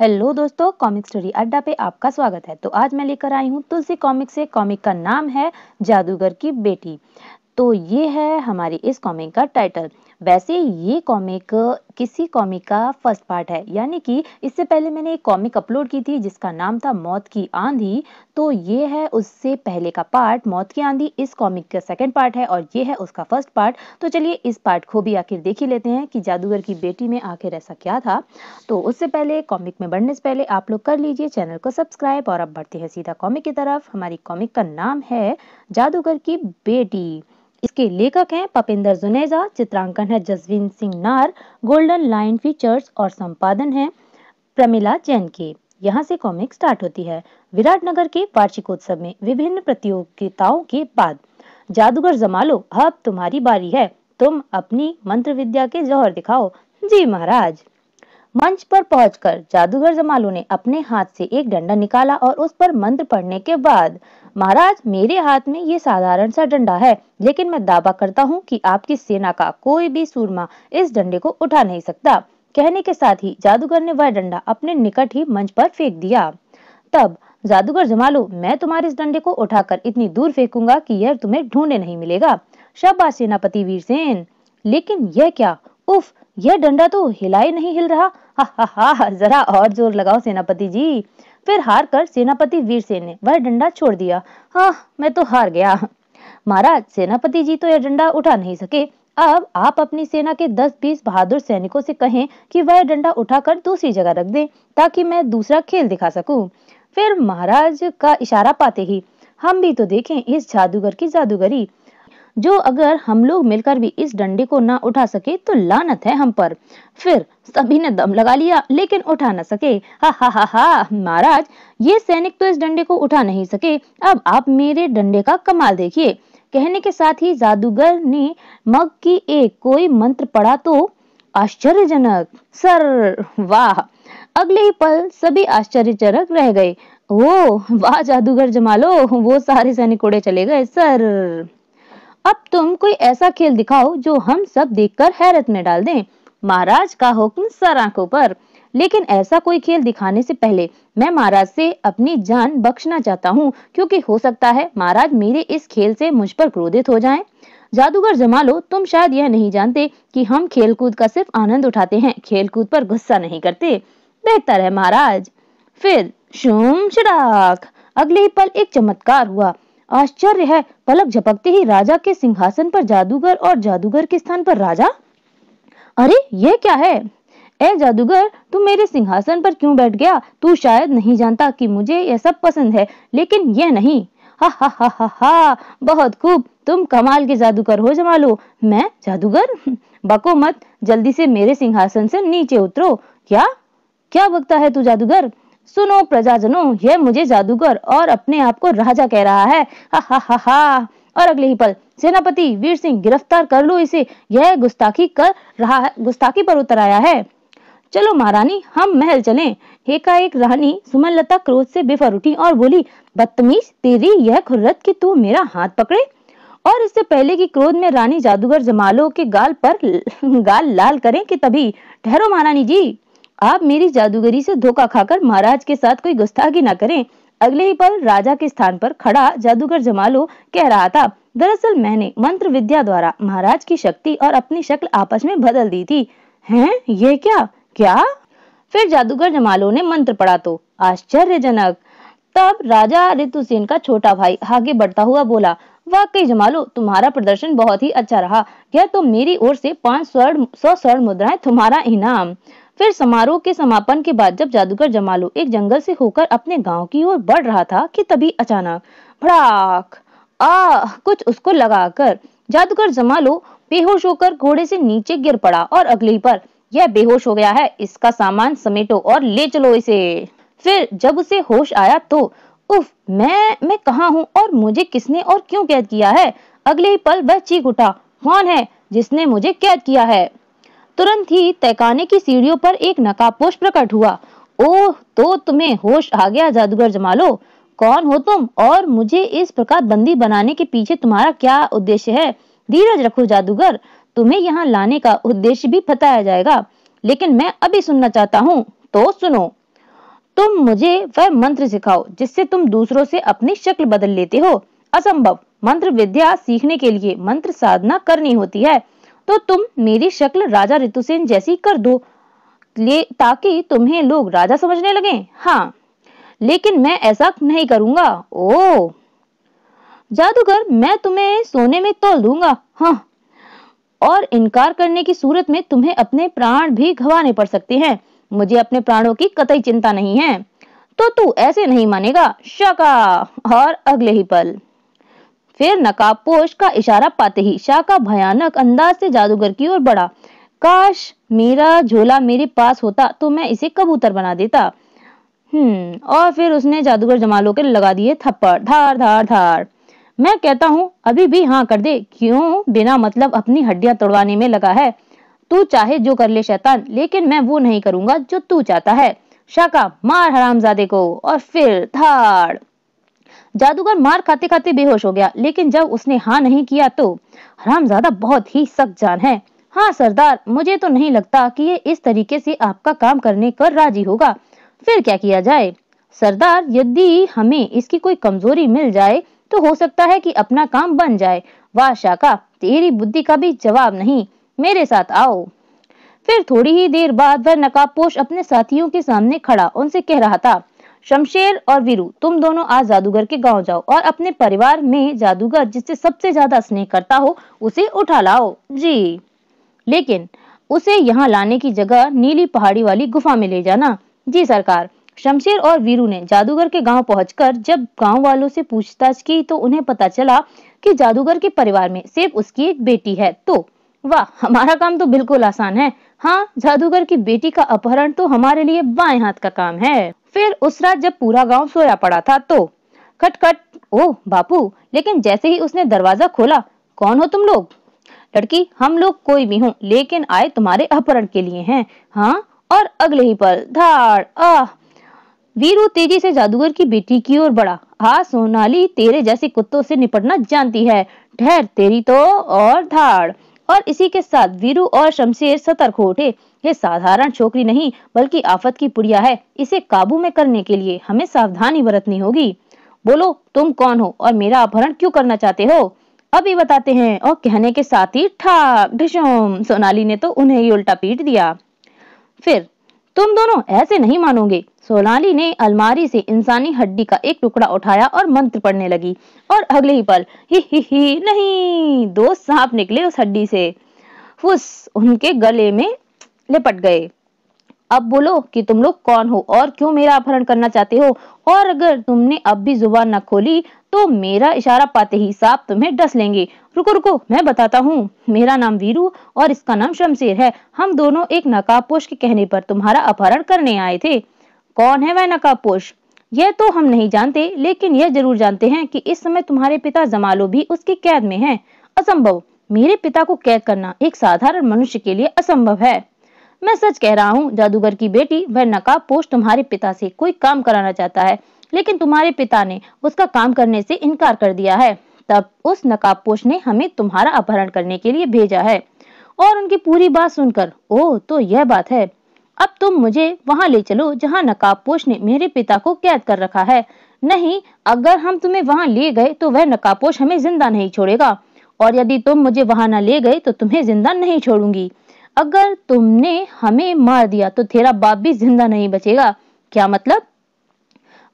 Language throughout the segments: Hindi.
हेलो दोस्तों कॉमिक स्टोरी अड्डा पे आपका स्वागत है तो आज मैं लेकर आई हूँ तुलसी कॉमिक से कॉमिक का नाम है जादूगर की बेटी तो ये है हमारी इस कॉमिक का टाइटल वैसे ये कॉमिक किसी कॉमिक का फर्स्ट पार्ट है यानी कि इससे पहले मैंने एक कॉमिक अपलोड की थी जिसका नाम था मौत की आंधी तो ये है उससे पहले का पार्ट मौत की आंधी इस कॉमिक का सेकंड पार्ट है और ये है उसका फर्स्ट पार्ट तो चलिए इस पार्ट को भी आखिर देख ही लेते हैं कि जादूगर की बेटी में आखिर ऐसा क्या था तो उससे पहले कॉमिक में बढ़ने से पहले आप लोग कर लीजिए चैनल को सब्सक्राइब और अब बढ़ते हैं सीधा कॉमिक की तरफ हमारी कॉमिक का नाम है जादूगर की बेटी इसके लेखक हैं पपिंदर जुनेजा चित्रांकन है जसवीन सिंह नार गोल्डन लाइन फीचर्स और संपादन है प्रमिला जैन के यहाँ से कॉमिक स्टार्ट होती है विराटनगर के वार्षिकोत्सव में विभिन्न प्रतियोगिताओं के बाद जादूगर जमालो अब तुम्हारी बारी है तुम अपनी मंत्र विद्या के जोहर दिखाओ जी महाराज मंच पर पहुंचकर जादूगर जमालो ने अपने हाथ से एक डंडा निकाला और उस पर मंत्र पढ़ने के बाद महाराज मेरे हाथ में ये साधारण सा डंडा है लेकिन मैं दावा करता हूँ कि आपकी सेना का कोई भी सूरमा इस डंडे को उठा नहीं सकता कहने के साथ ही जादूगर ने वह डंडा अपने निकट ही मंच पर फेंक दिया तब जादूगर जमालो मैं तुम्हारे इस डंडे को उठाकर इतनी दूर फेंकूंगा कि यह तुम्हें ढूंढे नहीं मिलेगा शब्बा सेनापति वीरसेन लेकिन यह क्या उफ यह डंडा तो ही नहीं हिल रहा हा हा हा जरा और जोर लगाओ सेनापति जी फिर हार कर सेनापति सेन ने वह डंडा छोड़ दिया हाँ मैं तो हार गया महाराज सेनापति जी तो यह डंडा उठा नहीं सके अब आप अपनी सेना के 10-20 बहादुर सैनिकों से कहें कि वह डंडा उठाकर दूसरी जगह रख दें ताकि मैं दूसरा खेल दिखा सकूं। फिर महाराज का इशारा पाते ही हम भी तो देखें इस जादूगर की जादूगरी जो अगर हम लोग मिलकर भी इस डंडे को ना उठा सके तो लानत है हम पर फिर सभी ने दम लगा लिया लेकिन उठा ना सके हा हा हा हा महाराज ये सैनिक तो इस डंडे को उठा नहीं सके अब आप मेरे डंडे का कमाल देखिए कहने के साथ ही जादूगर ने मग की एक कोई मंत्र पढ़ा तो आश्चर्यजनक सर वाह अगले ही पल सभी आश्चर्यजनक रह गए ओ वाह जादूगर जमालो वो सारे सैनिक उड़े चले गए सर अब तुम कोई ऐसा खेल दिखाओ जो हम सब देखकर हैरत में डाल दें महाराज का हुक्म सर आंखों पर लेकिन ऐसा कोई खेल दिखाने से पहले मैं महाराज से अपनी जान बख्शना चाहता हूँ क्योंकि हो सकता है महाराज मेरे इस खेल से मुझ पर क्रोधित हो जाएं। जादूगर जमालो तुम शायद यह नहीं जानते कि हम खेलकूद का सिर्फ आनंद उठाते हैं खेलकूद पर गुस्सा नहीं करते बेहतर है महाराज फिर शुम शराख अगले ही पल एक चमत्कार हुआ आश्चर्य है पलक झपकते ही राजा के सिंहासन पर जादूगर और जादूगर के स्थान पर राजा अरे ये क्या है ए जादूगर तू मेरे सिंहासन पर क्यों बैठ गया तू शायद नहीं जानता कि मुझे यह सब पसंद है लेकिन यह नहीं हा हा हा हा हा बहुत खूब तुम कमाल के जादूगर हो जमालो मैं जादूगर बको मत जल्दी से मेरे सिंहासन से नीचे उतरो क्या क्या बकता है तू जादूगर सुनो प्रजाजनों यह मुझे जादूगर और अपने आप को राजा कह रहा है हा हा हा हा और अगले ही पल सेनापति वीर सिंह गिरफ्तार कर लो इसे यह गुस्ताखी कर रहा है गुस्ताखी पर उतर आया है चलो महारानी हम महल चले एकाएक रानी सुमनलता क्रोध से बेफर उठी और बोली बदतमीज तेरी यह खुर्रत की तू मेरा हाथ पकड़े और इससे पहले कि क्रोध में रानी जादूगर जमालो के गाल पर गाल लाल करें कि तभी ठहरो महारानी जी आप मेरी जादूगरी से धोखा खाकर महाराज के साथ कोई गुस्ताखी ना करें अगले ही पल राजा के स्थान पर खड़ा जादूगर जमालो कह रहा था दरअसल मैंने मंत्र विद्या द्वारा महाराज की शक्ति और अपनी शक्ल आपस में बदल दी थी हैं ये क्या क्या फिर जादूगर जमालो ने मंत्र पढ़ा तो आश्चर्यजनक तब राजा ऋतुसेन का छोटा भाई आगे बढ़ता हुआ बोला वाकई जमालो तुम्हारा प्रदर्शन बहुत ही अच्छा रहा यह तो मेरी ओर से पांच स्वर्ण सौ स्वर्ण मुद्राएं तुम्हारा इनाम फिर समारोह के समापन के बाद जब जादूगर जमालो एक जंगल से होकर अपने गांव की ओर बढ़ रहा था कि तभी अचानक भड़ाक आ कुछ उसको लगाकर जादूगर जमालो बेहोश होकर घोड़े से नीचे गिर पड़ा और अगली पर यह बेहोश हो गया है इसका सामान समेटो और ले चलो इसे फिर जब उसे होश आया तो उफ मैं मैं कहा हूँ और मुझे किसने और क्यों कैद किया है अगले ही पल वह चीख उठा कौन है जिसने मुझे कैद किया है तुरंत ही तहखाने की सीढ़ियों पर एक नकाबपोश प्रकट हुआ ओह तो तुम्हें होश आ गया जादूगर जमालो कौन हो तुम और मुझे इस प्रकार बंदी बनाने के पीछे तुम्हारा क्या उद्देश्य है धीरज रखो जादूगर तुम्हें यहाँ लाने का उद्देश्य भी बताया जाएगा लेकिन मैं अभी सुनना चाहता हूँ तो सुनो तुम मुझे वह मंत्र सिखाओ जिससे तुम दूसरों से अपनी शक्ल बदल लेते हो असंभव मंत्र विद्या सीखने के लिए मंत्र साधना करनी होती है तो तुम मेरी शक्ल राजा ऋतुसेन जैसी कर दो ले ताकि तुम्हें लोग राजा समझने लगे हाँ लेकिन मैं ऐसा नहीं करूंगा ओ जादूगर मैं तुम्हें सोने में तोल दूंगा हाँ और इनकार करने की सूरत में तुम्हें अपने प्राण भी घवाने पड़ सकते हैं मुझे अपने प्राणों की कतई चिंता नहीं है तो तू ऐसे नहीं मानेगा शका और अगले ही पल फिर नकाबपोश का इशारा पाते ही शाह का भयानक अंदाज से जादूगर की ओर बढ़ा काश मेरा झोला मेरे पास होता तो मैं इसे कबूतर बना देता हम्म और फिर उसने जादूगर जमालो के लगा दिए थप्पड़ धार धार धार मैं कहता हूँ अभी भी हाँ कर दे क्यों बिना मतलब अपनी हड्डियां तोड़वाने में लगा है तू चाहे जो कर ले शैतान लेकिन मैं वो नहीं करूंगा जो तू चाहता है शाका मार हरामजादे को और फिर धाड़ जादूगर मार खाते खाते बेहोश हो गया लेकिन जब उसने हाँ नहीं किया तो हरामजादा बहुत ही सख्त जान है हाँ सरदार मुझे तो नहीं लगता कि ये इस तरीके से आपका काम करने पर राजी होगा फिर क्या किया जाए सरदार यदि हमें इसकी कोई कमजोरी मिल जाए तो हो सकता है कि अपना काम बन जाए वाह शाखा तेरी बुद्धि का भी जवाब नहीं मेरे साथ आओ फिर थोड़ी ही देर बाद वह नकाबपोश अपने साथियों के सामने खड़ा उनसे कह रहा था शमशेर और वीरू तुम दोनों आज जादूगर के गांव जाओ और अपने परिवार में जादूगर जिससे सबसे ज्यादा स्नेह करता हो उसे उठा लाओ जी लेकिन उसे यहाँ लाने की जगह नीली पहाड़ी वाली गुफा में ले जाना जी सरकार शमशेर और वीरू ने जादूगर के गांव पहुंचकर जब गांव वालों से पूछताछ की तो उन्हें पता चला कि जादूगर के परिवार में सिर्फ उसकी एक बेटी है तो वाह हमारा काम तो बिल्कुल आसान है हाँ जादूगर की बेटी का अपहरण तो हमारे लिए बाएं हाथ का काम है फिर उस रात जब पूरा गांव सोया पड़ा था तो खटखट ओ बापू लेकिन जैसे ही उसने दरवाजा खोला कौन हो तुम लोग लड़की हम लोग कोई भी हूँ लेकिन आए तुम्हारे अपहरण के लिए हैं हाँ और अगले ही पल धाड़ आह वीरू तेजी से जादूगर की बेटी की ओर बढ़ा हा सोनाली तेरे जैसे कुत्तों से निपटना जानती है ठहर तेरी तो और धाड़ और इसी के साथ वीरू और शमशेर सतर्क उठे यह साधारण छोकरी नहीं बल्कि आफत की पुड़िया है इसे काबू में करने के लिए हमें सावधानी बरतनी होगी बोलो तुम कौन हो और मेरा अपहरण क्यों करना चाहते हो अभी बताते हैं और कहने के साथ ही ठाक ढिशोम सोनाली ने तो उन्हें ही उल्टा पीट दिया फिर तुम दोनों ऐसे नहीं मानोगे सोनाली ने अलमारी से इंसानी हड्डी का एक टुकड़ा उठाया और मंत्र पढ़ने लगी और अगले ही पल ही ही ही नहीं दो सांप निकले उस हड्डी से फुस उनके गले में लिपट गए अब बोलो कि तुम लोग कौन हो और क्यों मेरा अपहरण करना चाहते हो और अगर तुमने अब भी जुबान न खोली तो मेरा इशारा पाते ही सांप तुम्हें डस लेंगे रुको रुको मैं बताता हूँ मेरा नाम वीरू और इसका नाम शमशेर है हम दोनों एक नकाबपोश के कहने पर तुम्हारा अपहरण करने आए थे कौन है वह नकाबपोश यह तो हम नहीं जानते लेकिन यह जरूर जानते हैं कि इस समय तुम्हारे पिता जमालो भी उसकी कैद में हैं। असंभव मेरे पिता को कैद करना एक साधारण मनुष्य के लिए असंभव है मैं सच कह रहा हूँ जादूगर की बेटी वह नकाब पोष तुम्हारे पिता से कोई काम कराना चाहता है लेकिन तुम्हारे पिता ने उसका काम करने से इनकार कर दिया है तब उस पोष ने हमें तुम्हारा अपहरण करने के लिए भेजा है और उनकी पूरी बात सुनकर ओ तो यह बात है अब तुम मुझे वहाँ ले चलो जहाँ नकाब पोष ने मेरे पिता को कैद कर रखा है नहीं अगर हम तुम्हें वहाँ ले गए तो वह पोष हमें जिंदा नहीं छोड़ेगा और यदि तुम मुझे वहाँ न ले गए तो तुम्हें जिंदा नहीं छोड़ूंगी अगर तुमने हमें मार दिया तो तेरा बाप भी जिंदा नहीं बचेगा क्या मतलब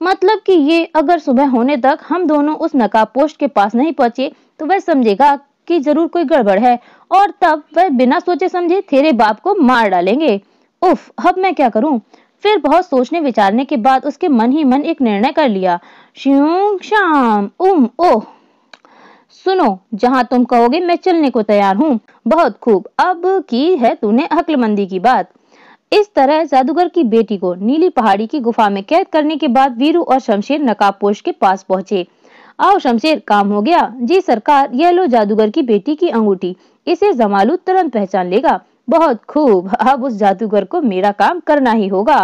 मतलब कि ये अगर सुबह होने तक हम दोनों उस नकाबपोश के पास नहीं पहुंचे तो वह समझेगा कि जरूर कोई गड़बड़ है और तब वह बिना सोचे समझे तेरे बाप को मार डालेंगे उफ अब मैं क्या करूं फिर बहुत सोचने विचारने के बाद उसके मन ही मन एक निर्णय कर लिया शाम उम ओह सुनो जहाँ तुम कहोगे मैं चलने को तैयार हूँ बहुत खूब अब की है तूने अकलमंदी की बात इस तरह जादूगर की बेटी को नीली पहाड़ी की गुफा में कैद करने के बाद वीरू और शमशेर नकाबपोश के पास पहुंचे आओ शमशेर काम हो गया जी सरकार यह लो जादूगर की बेटी की अंगूठी इसे जमालू तुरंत पहचान लेगा बहुत खूब अब उस जादूगर को मेरा काम करना ही होगा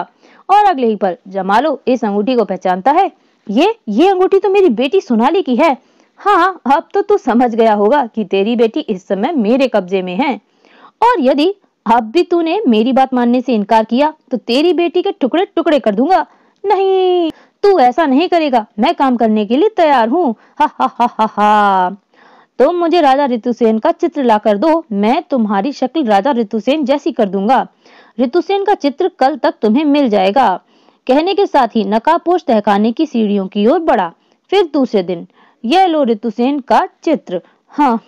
और अगले ही पर जमालो इस अंगूठी को पहचानता है ये ये अंगूठी तो मेरी बेटी सोनाली की है हाँ अब तो तू समझ गया होगा कि तेरी बेटी इस समय मेरे कब्जे में है और यदि अब भी तूने मेरी बात मानने से इनकार किया तो तेरी बेटी के टुकड़े टुकड़े कर दूंगा नहीं तू ऐसा नहीं करेगा मैं काम करने के लिए तैयार हूँ तुम तो मुझे राजा ऋतुसेन का चित्र ला कर दो मैं तुम्हारी शक्ल राजा ऋतुसेन जैसी कर दूंगा ऋतुसेन का चित्र कल तक तुम्हें मिल जाएगा कहने के साथ ही नकाबपोश तहखाने की सीढ़ियों की ओर बढ़ा फिर दूसरे दिन यह लो ऋतुसेन का चित्र हाँ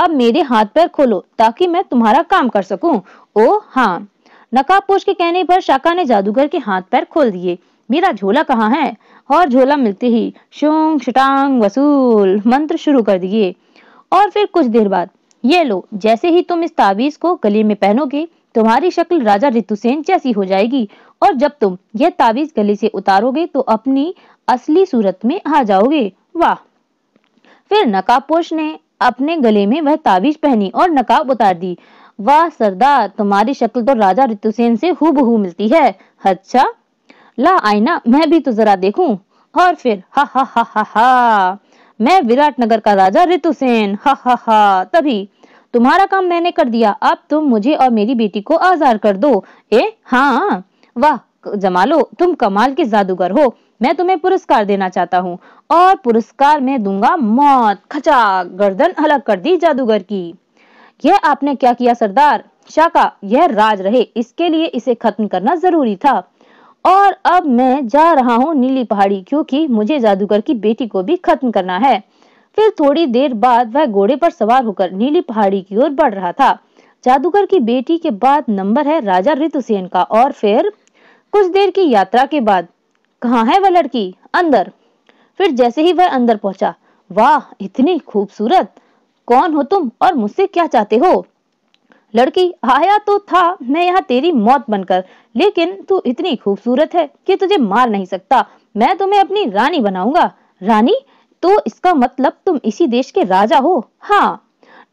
अब मेरे हाथ पैर खोलो ताकि मैं तुम्हारा काम कर सकूं। ओ हाँ नकाबपोश के कहने पर शाका ने जादूगर के हाथ पैर खोल दिए मेरा झोला कहाँ है और झोला मिलते ही शोंग शटांग वसूल मंत्र शुरू कर दिए और फिर कुछ देर बाद ये लो जैसे ही तुम इस ताबीज को गले में पहनोगे तुम्हारी शक्ल राजा ऋतुसेन जैसी हो जाएगी और जब तुम यह ताबीज गले से उतारोगे तो अपनी असली सूरत में आ जाओगे वाह फिर नकाबपोश ने अपने गले में वह ताबीज पहनी और नकाब उतार दी वाह सरदार तुम्हारी शक्ल तो राजा ऋतुसेन से हूबहू मिलती है अच्छा ला आईना मैं भी तो जरा देखूं और फिर हा हा हा हा हा मैं विराट नगर का राजा ऋतुसेन हा हा हा तभी तुम्हारा काम मैंने कर दिया अब तुम मुझे और मेरी बेटी को आजाद कर दो ए हाँ वाह जमालो तुम कमाल के जादूगर हो मैं तुम्हें पुरस्कार देना चाहता हूँ और पुरस्कार मैं दूंगा मौत खचा गर्दन अलग कर दी जादूगर की यह आपने क्या किया सरदार शाका यह राज रहे इसके लिए इसे खत्म करना जरूरी था और अब मैं जा रहा हूँ नीली पहाड़ी क्योंकि मुझे जादूगर की बेटी को भी खत्म करना है फिर थोड़ी देर बाद वह घोड़े पर सवार होकर नीली पहाड़ी की ओर बढ़ रहा था जादूगर की बेटी के बाद नंबर है राजा ऋतुसेन का और फिर कुछ देर की यात्रा के बाद कहा है वह लड़की अंदर फिर जैसे ही वह अंदर पहुंचा वाह इतनी खूबसूरत कौन हो तुम और मुझसे क्या चाहते हो लड़की आया तो था मैं यहाँ तेरी मौत बनकर लेकिन तू इतनी खूबसूरत है कि तुझे मार नहीं सकता मैं तुम्हें अपनी रानी बनाऊंगा रानी तो इसका मतलब तुम इसी देश के राजा हो हाँ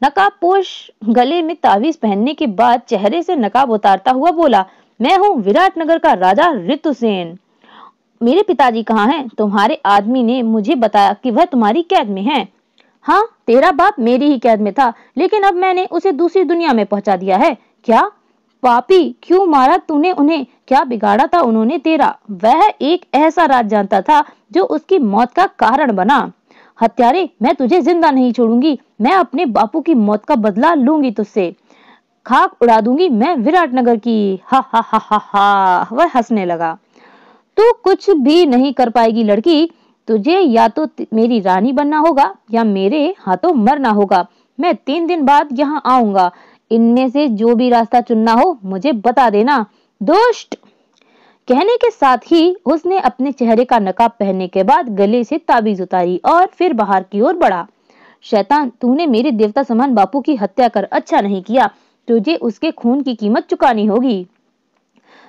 नकाबपोश गले में तावीज पहनने के बाद चेहरे से नकाब उतारता हुआ बोला मैं हूँ विराट नगर का राजा ऋतुसेन मेरे पिताजी कहाँ हैं तुम्हारे आदमी ने मुझे बताया कि वह तुम्हारी कैद में है हाँ तेरा बाप मेरी ही कैद में था लेकिन अब मैंने उसे दूसरी दुनिया में पहुंचा दिया है क्या पापी क्यों मारा तूने उन्हें क्या बिगाड़ा था उन्होंने तेरा वह एक ऐसा राज जानता था जो उसकी मौत का कारण बना हत्यारे मैं तुझे जिंदा नहीं छोड़ूंगी मैं अपने बापू की मौत का बदला लूंगी तुझसे खाक उड़ा दूंगी मैं विराट नगर की हा हा हा हा हा वह हंसने लगा तू कुछ भी नहीं कर पाएगी लड़की तुझे या तो मेरी रानी बनना होगा या मेरे हाथों मरना होगा मैं तीन दिन बाद यहाँ आऊंगा इनमें से जो भी रास्ता चुनना हो मुझे बता देना दोस्त कहने के साथ ही उसने अपने चेहरे का नकाब पहनने के बाद गले से ताबीज उतारी और फिर बाहर की ओर बढ़ा शैतान तूने मेरे देवता समान बापू की हत्या कर अच्छा नहीं किया तुझे उसके खून की कीमत चुकानी होगी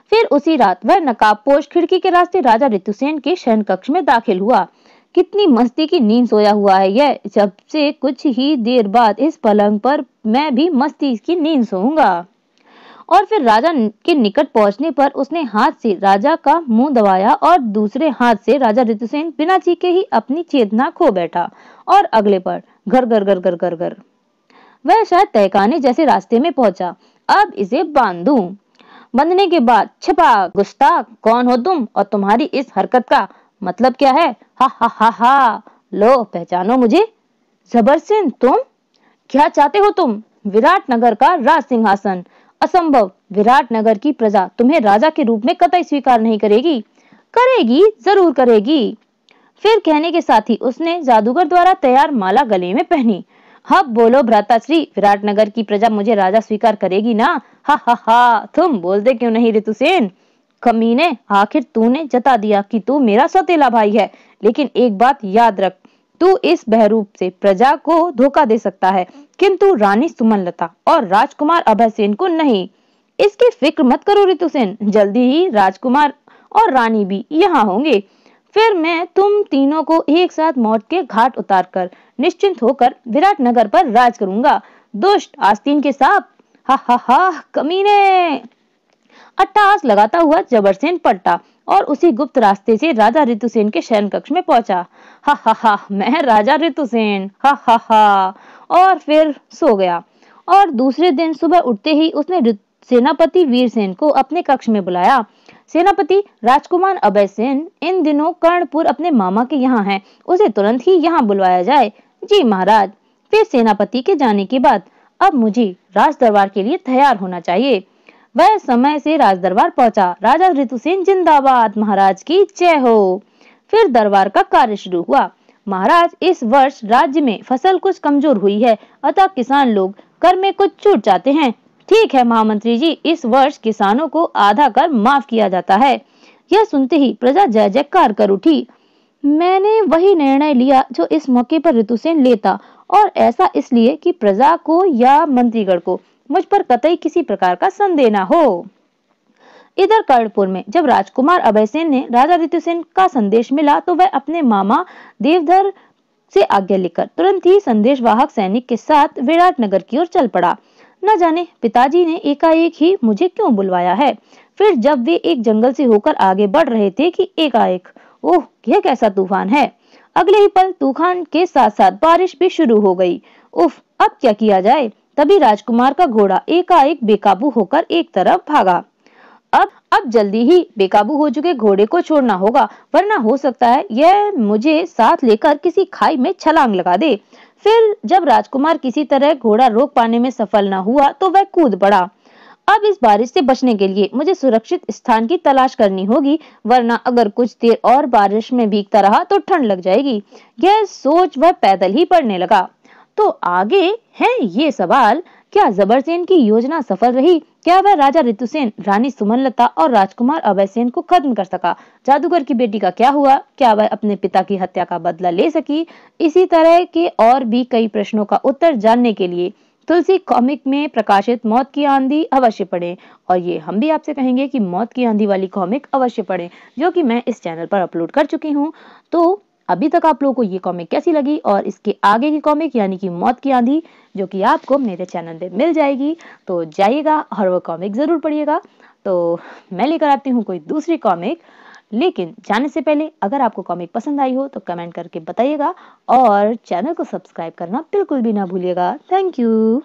फिर उसी रात वह नकाब पोष खिड़की के रास्ते राजा ऋतुसेन के शयन कक्ष में दाखिल हुआ कितनी मस्ती की नींद सोया हुआ है यह जब से कुछ ही देर बाद इस पलंग पर मैं भी मस्ती की नींद सोऊंगा और फिर राजा के निकट पहुंचने पर उसने हाथ से राजा का मुंह दबाया और दूसरे हाथ से राजा ऋतुसेन बिना चीखे ही अपनी चेतना खो बैठा और अगले पर घर घर घर घर घर घर वह शायद तहकाने जैसे रास्ते में पहुंचा अब इसे बांध दूं बंधने के बाद छिपा गुस्ताख कौन हो तुम और तुम्हारी इस हरकत का मतलब क्या है हा हा हा हा लो पहचानो मुझे जबर सिंह तुम क्या चाहते हो तुम विराट नगर का राज सिंहासन असंभव विराट नगर की प्रजा तुम्हें राजा के रूप में कतई स्वीकार नहीं करेगी करेगी जरूर करेगी फिर कहने के साथ ही उसने जादूगर द्वारा तैयार माला गले में पहनी हब हाँ, बोलो भ्राताश्री विराटनगर की प्रजा मुझे राजा स्वीकार करेगी ना हा हा हा तुम बोलते क्यों नहीं ऋतुसेन कमीने आखिर तूने जता दिया कि तू मेरा सौतेला भाई है लेकिन एक बात याद रख तू इस बहरूप से प्रजा को धोखा दे सकता है किंतु रानी सुमनलता और राजकुमार अभय सेन को नहीं इसकी फिक्र मत करो ऋतुसेन जल्दी ही राजकुमार और रानी भी यहाँ होंगे फिर मैं तुम तीनों को एक साथ मौत के घाट उतार कर निश्चिंत होकर विराट नगर पर राज करूंगा दुष्ट आस्तीन के साथ हा हा हा कमीने अट्टास लगाता हुआ जबरसेन पलटा और उसी गुप्त रास्ते से राजा ऋतुसेन के शयन कक्ष में पहुंचा हा हा हा मैं राजा ऋतुसेन हा हा हा और फिर सो गया और दूसरे दिन सुबह उठते ही उसने सेनापति वीरसेन को अपने कक्ष में बुलाया सेनापति राजकुमार अभय सेन इन दिनों कर्णपुर अपने मामा के यहाँ है उसे तुरंत ही यहाँ बुलवाया जाए जी महाराज फिर सेनापति के जाने के बाद अब मुझे राज दरबार के लिए तैयार होना चाहिए वह समय से राज दरबार पहुंचा राजा ऋतुसेन जिंदाबाद महाराज की जय हो फिर दरबार का कार्य शुरू हुआ महाराज इस वर्ष राज्य में फसल कुछ कमजोर हुई है अतः किसान लोग कर में कुछ छूट जाते हैं ठीक है महामंत्री जी इस वर्ष किसानों को आधा कर माफ किया जाता है यह सुनते ही प्रजा जय जयकार कर उठी मैंने वही निर्णय लिया जो इस मौके पर ऋतुसेन लेता और ऐसा इसलिए कि प्रजा को या मंत्रीगण को मुझ पर कतई किसी प्रकार का संदेह न हो इधर कर्णपुर में जब राजकुमार सेन ने राजा ऋतुसेन का संदेश मिला तो वह अपने मामा देवधर से आज्ञा लेकर तुरंत ही संदेश वाहक सैनिक के साथ विराट नगर की ओर चल पड़ा न जाने पिताजी ने एकाएक ही मुझे क्यों बुलवाया है फिर जब वे एक जंगल से होकर आगे बढ़ रहे थे कि एकाएक ओह यह कैसा तूफान है अगले ही पल तूफान के साथ साथ बारिश भी शुरू हो गई उफ अब क्या किया जाए तभी राजकुमार का घोड़ा एकाएक बेकाबू होकर एक तरफ भागा अब अब जल्दी ही बेकाबू हो चुके घोड़े को छोड़ना होगा वरना हो सकता है यह मुझे साथ लेकर किसी खाई में छलांग लगा दे फिर जब राजकुमार किसी तरह घोड़ा रोक पाने में सफल न हुआ तो वह कूद पड़ा अब इस बारिश से बचने के लिए मुझे सुरक्षित स्थान की तलाश करनी होगी वरना अगर कुछ देर और बारिश में भीगता रहा तो ठंड लग जाएगी यह सोच वह पैदल ही पड़ने लगा तो आगे है ये सवाल क्या जबरसेन की योजना सफल रही क्या वह राजा ऋतुसेन रानी सुमनलता और राजकुमार अभयसेन को खत्म कर सका जादूगर की बेटी का क्या हुआ क्या वह अपने पिता की हत्या का बदला ले सकी इसी तरह के और भी कई प्रश्नों का उत्तर जानने के लिए तुलसी कॉमिक में प्रकाशित मौत की आंधी अवश्य पढ़ें और ये हम भी आपसे कहेंगे कि मौत की आंधी वाली कॉमिक अवश्य पढ़ें जो कि मैं इस चैनल पर अपलोड कर चुकी हूँ तो अभी तक आप लोगों को ये कॉमिक कैसी लगी और इसके आगे की कॉमिक यानी कि मौत की आंधी जो कि आपको मेरे चैनल पे मिल जाएगी तो जाइएगा और वो कॉमिक ज़रूर पढ़िएगा तो मैं लेकर आती हूँ कोई दूसरी कॉमिक लेकिन जाने से पहले अगर आपको कॉमिक पसंद आई हो तो कमेंट करके बताइएगा और चैनल को सब्सक्राइब करना बिल्कुल भी ना भूलिएगा थैंक यू